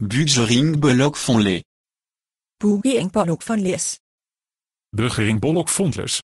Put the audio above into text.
Bolok en Budgeringbalkfondlid. Budgeringbalkfondlis. Budgeringbalkfondlis.